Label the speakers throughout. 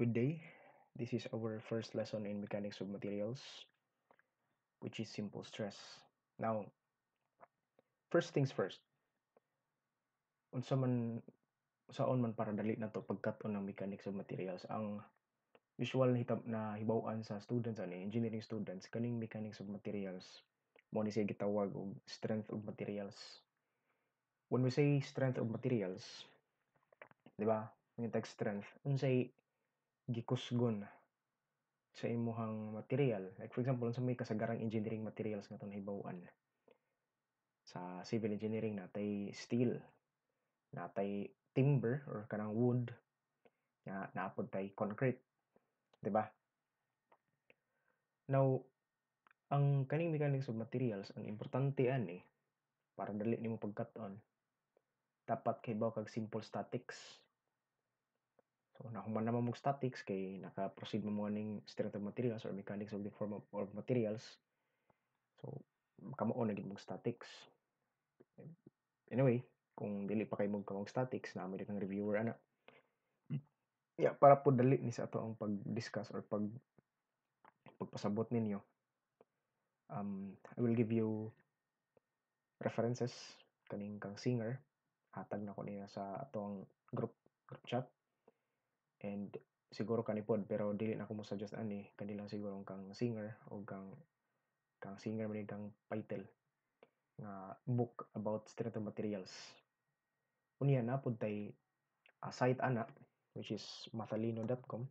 Speaker 1: Good day. This is our first lesson in mechanics of materials, which is simple stress. Now, first things first. Unsa man saon man para dali na to pagkaton ng mechanics of materials ang usual hitap na hibaw-an sa students ani engineering students kaning mechanics of materials mo ni siya gitawag og strength of materials. When we say strength of materials, di ba? Yung text strength, unsay gikusgon sa imuhang material. like for example unsa may kasagarang engineering materials nga atong nahibaw-an. Sa civil engineering natay steel, natay timber or kanang wood, na naapod tay concrete, 'di ba? Now, ang kaning mechanics of materials ang importante ani para dali nimo pagkat-on dapat kay kahibaw kag simple statics So, nahuman naman mong statics kay naka-proceed mo muna ning strength of materials or mechanics of the form of, of materials. So, makamaon na mong statics. Anyway, kung dili pa kayo mong statics, na din ng reviewer ana. Hmm. Yeah, para po dali ni sa ato ang pag-discuss or pag pagpasabot ninyo. Um, I will give you references kaning kang singer. Hatag na ko niya sa atong group group chat and siguro kanipod pero dili na ko mo suggest ani kanila siguro kang singer o kang kang singer man kang title nga book about street materials unya na pud tay uh, site ana which is matalino.com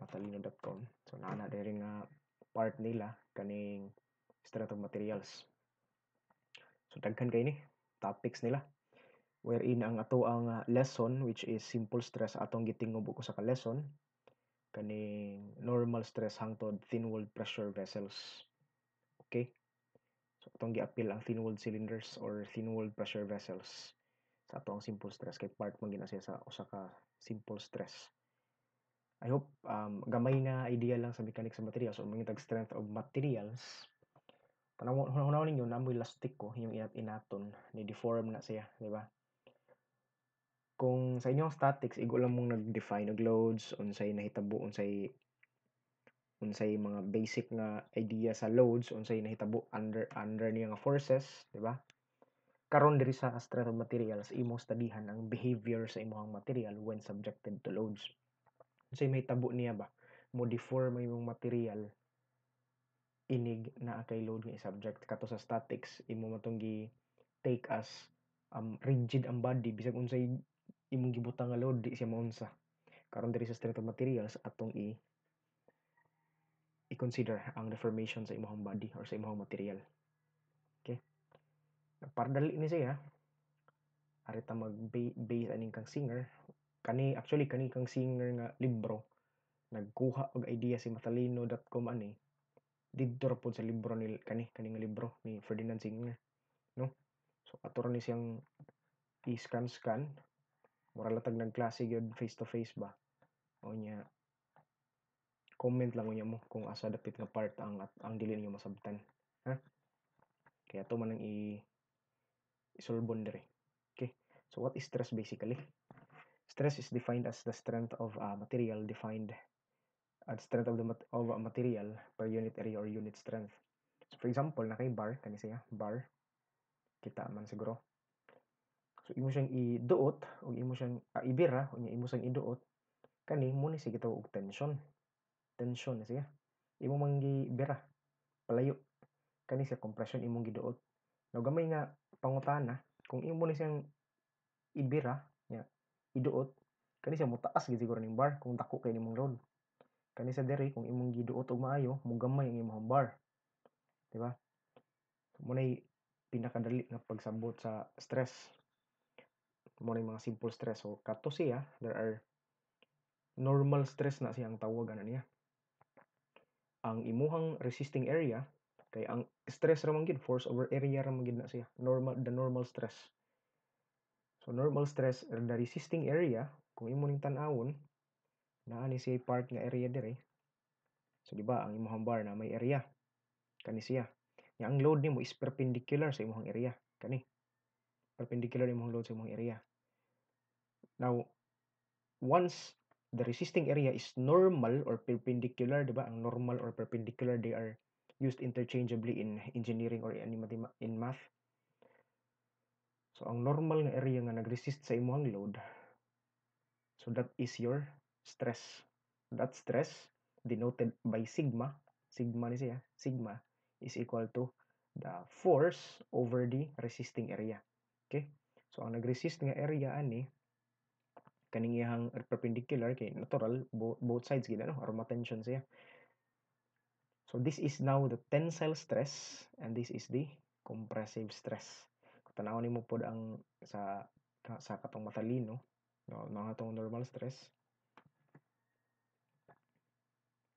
Speaker 1: matalino.com so naa na diri nga part nila kaning street materials so daghan kay ni topics nila wherein ang ato ang uh, lesson which is simple stress atong gitingog ko sa ka lesson kaning normal stress hangtod thin walled pressure vessels okay so atong giapil ang thin walled cylinders or thin walled pressure vessels sa ato ang simple stress kay part man ginasiya sa usa ka simple stress I hope um, gamay na idea lang sa mechanics sa materials or mga strength of materials tanaw hunaw ninyo na mo elastic ko yung inat inaton ni deform na siya di ba kung sa inyong statics igo lang mong nag-define og loads unsay nahitabo unsay unsay mga basic nga idea sa loads unsay nahitabo under under niya nga forces di ba karon diri sa strata materials imo studyhan ang behavior sa imong material when subjected to loads unsay may tabo niya ba mo deform imong material inig na kay load nga subject kato sa statics imo matong gi take as um, rigid ang body bisag unsay imong gibutang nga load di siya maunsa karon diri sa strength of materials atong i i-consider ang deformation sa imong body or sa imong material okay para dali ni siya ta mag base aning kang singer kani actually kani kang singer nga libro nagkuha og idea si matalino.com ani didto pod sa libro ni kani kani nga libro ni Ferdinand Singer no so ato ni siyang i-scan scan moralatag ng klase gyud face to face ba o nya comment lang unya mo kung asa dapit nga part ang at ang dili niyo masabtan ha kaya to man ang i isolbon dire okay so what is stress basically stress is defined as the strength of a material defined at strength of the mat of a material per unit area or unit strength so for example na kay bar kani siya bar kita man siguro So imo siyang iduot o imo siyang uh, ibira o imo siyang iduot kani mo ni sige og tension. Tension na siya. Imo mang gibira palayo kani sa compression imong giduot. Now gamay nga pangutana kung imo ni siyang ibira nya iduot kani siya mutaas gid siguro ning bar kung dako kay nimong load. Kani sa dere kung imong giduot og maayo mo gamay ang imong bar. Di ba? So, mo nay pinakadali nga pagsabot sa stress mo mga simple stress so kato siya there are normal stress na siyang tawag ana niya ang imuhang resisting area kay ang stress ra man gid force over area ra man gid na siya normal the normal stress so normal stress the resisting area kung imo ning tan na ani ni siya part nga area dire so di ba ang imuhang bar na may area kani siya nga ang load mo is perpendicular sa imuhang area kani perpendicular imong load sa imong area. Now, once the resisting area is normal or perpendicular, di ba? Ang normal or perpendicular, they are used interchangeably in engineering or in, in math. So, ang normal nga area nga nag-resist sa imong load, so that is your stress. That stress, denoted by sigma, sigma ni siya, sigma is equal to the force over the resisting area. Okay? So, ang nag-resist nga area ani, kaning iyang perpendicular kay natural bo both sides gid ano aron matension siya so this is now the tensile stress and this is the compressive stress ni mo pod ang sa sa katong matalino no mga tong normal stress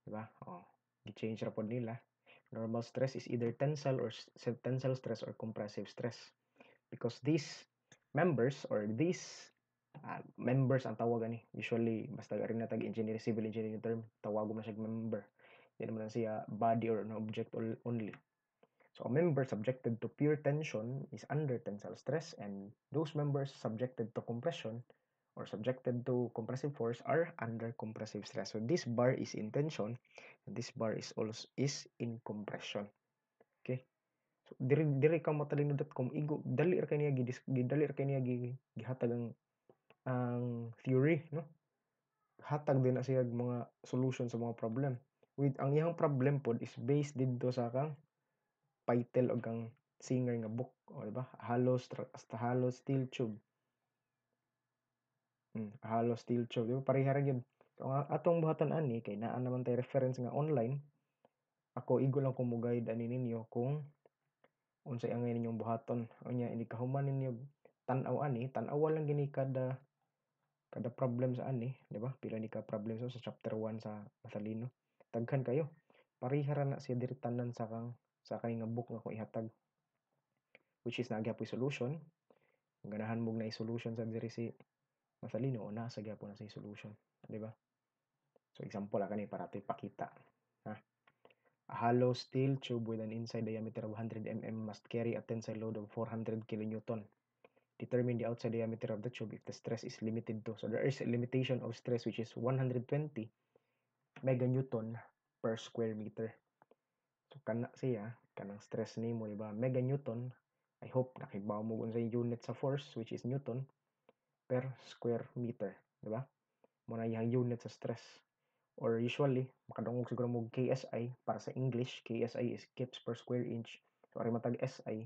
Speaker 1: diba oh gi-change ra nila normal stress is either tensile or tensile stress or compressive stress because these members or these uh, members ang tawag usually basta rin na tag engineer civil engineering term tawago mo siya member dili mo siya body or an object only so a member subjected to pure tension is under tensile stress and those members subjected to compression or subjected to compressive force are under compressive stress so this bar is in tension and this bar is also is in compression okay so, diri diri ka matalinod.com igo dali ra kay niya dali ra kay gi, gihatag ang ang theory no hatag din na siya mga solution sa mga problem with ang iyang problem pod is based didto sa kang title og kang singer nga book o di ba halos hasta hollow steel tube hmm, hollow steel tube di ba pareha ra gyud so, ang atong buhatan ani kay naa naman tay reference nga online ako igo lang ko mo guide ani ninyo kung unsay ang ninyong buhaton unya ini kahuman ninyo tan-aw ani tan aw lang gini kada kada problem sa ani di ba pila ni ka problem so sa chapter 1 sa matalino tagkan kayo pareha ra na siya diri tanan sa kang sa kay nga book nga ko ihatag which is nagyapoy solution ganahan mo na i-solution sa diri si matalino o nasa gyapon na si solution di ba so example akani para ito ipakita ha A hollow steel tube with an inside diameter of 100 mm must carry a tensile load of 400 kilonewton. Determine the outside diameter of the tube if the stress is limited to. So there is a limitation of stress which is 120 meganewton per square meter. So kana siya, ah, kanang stress ni mo, ba? Meganewton. I hope nakibaw mo sa unit sa force which is newton per square meter, di ba? Mo na yung unit sa stress or usually makadungog siguro mo KSI para sa English KSI is kips per square inch so ari matag SI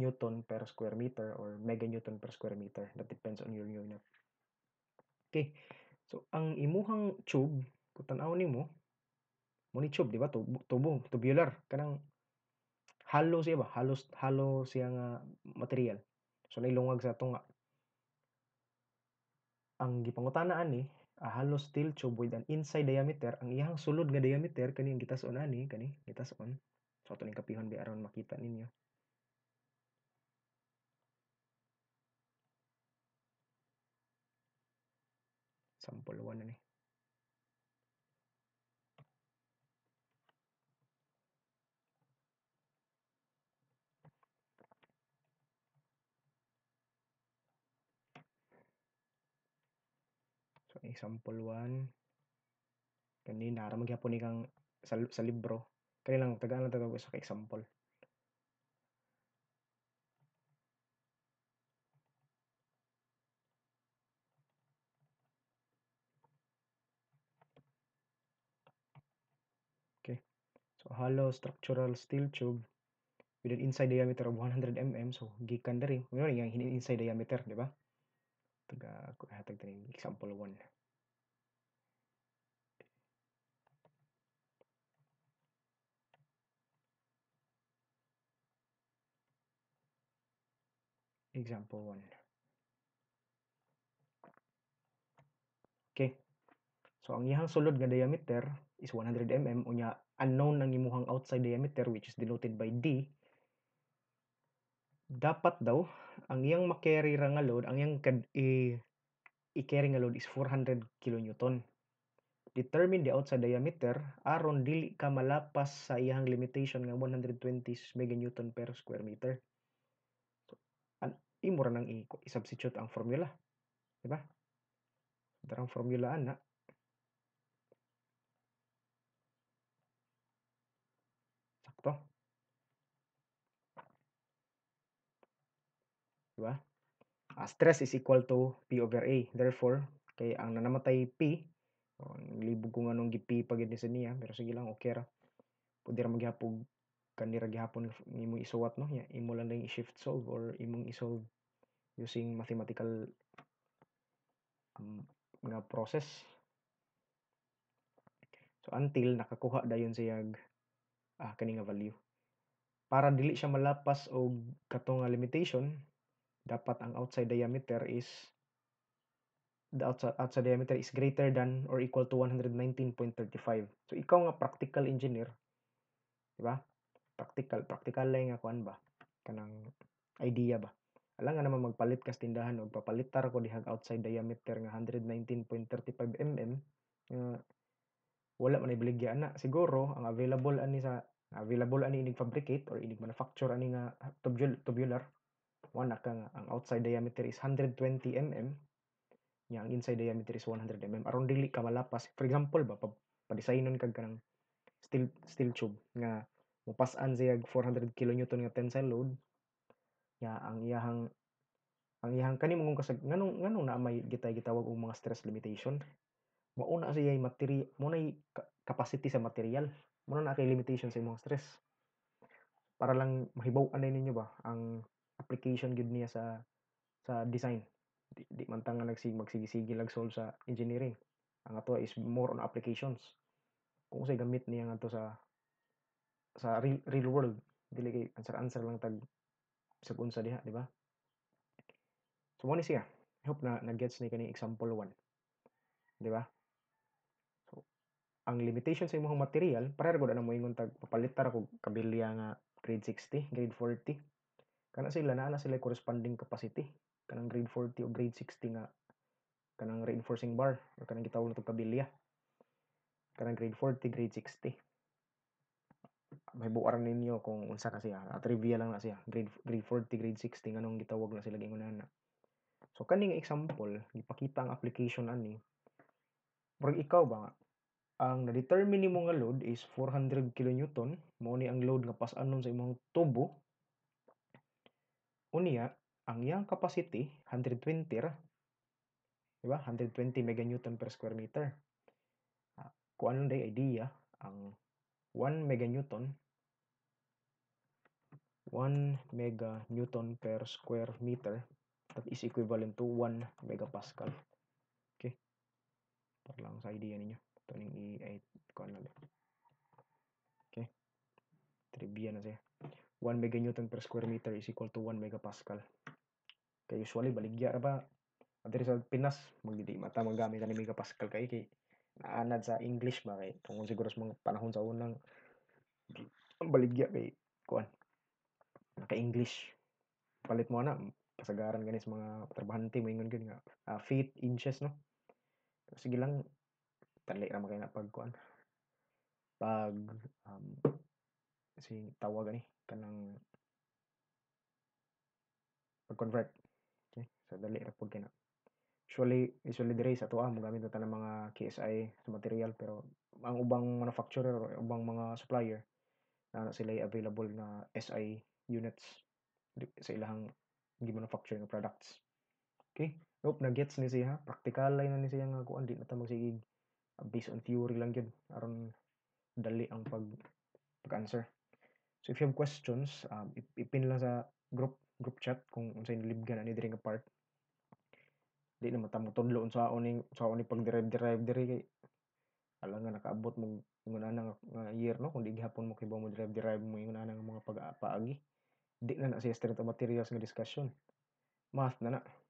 Speaker 1: newton per square meter or mega newton per square meter that depends on your unit okay so ang imuhang tube kutan-aw nimo mo ni tube di ba tubo, tubo tubular kanang halo siya ba halos halo siya nga material so nailungag sa tunga ang gipangutana ani eh, uh, hollow steel tube with an inside diameter ang iyang sulod nga diameter kani ang gitason ani kani gitason so ato ning kapihon bi aron makita ninyo sample 1 ni Example 1. Kanina, ara maghapon ni kang sa, sa libro. lang taga lang tagawag sa example. Okay. So, hollow structural steel tube with an inside diameter of 100 mm. So, gikan na rin. Ngayon, yung inside diameter, di ba? Tag, uh, example 1. example 1 okay so ang iyang sulod nga diameter is 100 mm unya unknown ang imuhang outside diameter which is denoted by D dapat daw ang iyang makerry ra nga load ang iyang i, i-carry nga load is 400 kN. determine the outside diameter aron dili ka malapas sa iyang limitation nga 120 meganewton per square meter imura nang i-substitute ang formula. Diba? Darang formulaan na. Sakto. Diba? Uh, stress is equal to P over A. Therefore, kay ang nanamatay P, oh, libog ko nga nung gipi pag sa niya, pero sige lang, okay ra. Pwede ra maghapog kanira gihapon imong isuwat no ya imo lang lang i-shift solve or imong i-solve using mathematical um, nga process so until nakakuha dayon siyag ah, kani nga value para dili siya malapas og katong nga limitation dapat ang outside diameter is the outside, outside diameter is greater than or equal to 119.35. So ikaw nga practical engineer, di ba? Practical, practical lang nga ba kanang idea ba. Ala nga naman magpalit kas tindahan og papalitar ko dihang outside diameter nga 119.35 mm nga wala man ibaligya ana siguro ang available ani sa available ani inig fabricate or inig manufacture ani nga tubular, tubular wala ka nga ang outside diameter is 120 mm nya ang inside diameter is 100 mm aron dili ka malapas for example ba padesignon kag kanang steel steel tube nga mopasan siya 400 kN nga tensile load ya ang iyahang ang iyahang kani mong kasag nganong nganong na may gitay gitawag og mga stress limitation mao na siya materi mo na capacity sa material mo na kay limitation sa imong stress para lang mahibaw anay ninyo ba ang application gud niya sa sa design di, di man tanga nagsig magsigisigi lag solve sa engineering ang ato is more on applications kung sa gamit niya nga to sa sa real, real world dili kay answer answer lang tag sa unsa diha di ba so mo ni siya i hope na nag-gets ni kani example 1 di ba so ang limitation sa imong material para gud na moingon tag papalit tara kog kabilya nga grade 60 grade 40 kana sila naa na sila corresponding capacity kanang grade 40 o grade 60 nga kanang reinforcing bar o kanang gitawag na kabilya kanang grade 40 grade 60 mahibuaran ninyo kung unsa ka siya at trivia lang na siya grade grade 40, grade 60, ting anong gitawag na sila gingunan na so kaning example gipakita ang application ani murag ikaw ba nga ang na-determine mo nga load is 400 kN. mao ni ang load nga pas-anon sa imong tubo unya ang yang capacity 120 di ba 120 meganewton per square meter ah, kuan day idea ang 1 meganewton 1 mega newton per square meter that is equivalent to 1 oke Okay. lang sa idea ninyo. Ito ning i-8 ko na Okay. Trivia na siya. 1 mega newton per square meter is equal to 1 pascal, kaya usually baligya ra ba? at result Pinas magdidi mata ni mega pascal, kay kay naanad sa English ba kay tungod siguro sa mga panahon sa unang gitu. baligya kay kuan naka-English. Palit mo na, pasagaran ganis mga trabahante mo ingon gani nga uh, feet inches no. Sige lang tali ra makay na pagkuan. Pag um, sing tawag ani kanang pag convert. Okay? So dali ra pag kay na usually usually dire sa tuwa mo gamit ta ng mga KSI sa material pero ang ubang manufacturer o ubang mga supplier na sila available na SI units sa ilang gi-manufacture nga products. Okay? Nope, nag-gets ni siya. Practical line na ni siya nga kuan. Di na tamang sige ah, based on theory lang yun. Aron dali ang pag pag-answer. So if you have questions, um, ipin lang sa group group chat kung unsay nilibgan ani diri nga part. Di na matamog tudlo unsa uning unsa uning pag derive derive diri kay ala nga nakaabot mo ngunana nga year no kung di gihapon mo kay mo derive derive mo ingon nga mga pag-paagi di na na siya straight materials nga discussion. Math na na.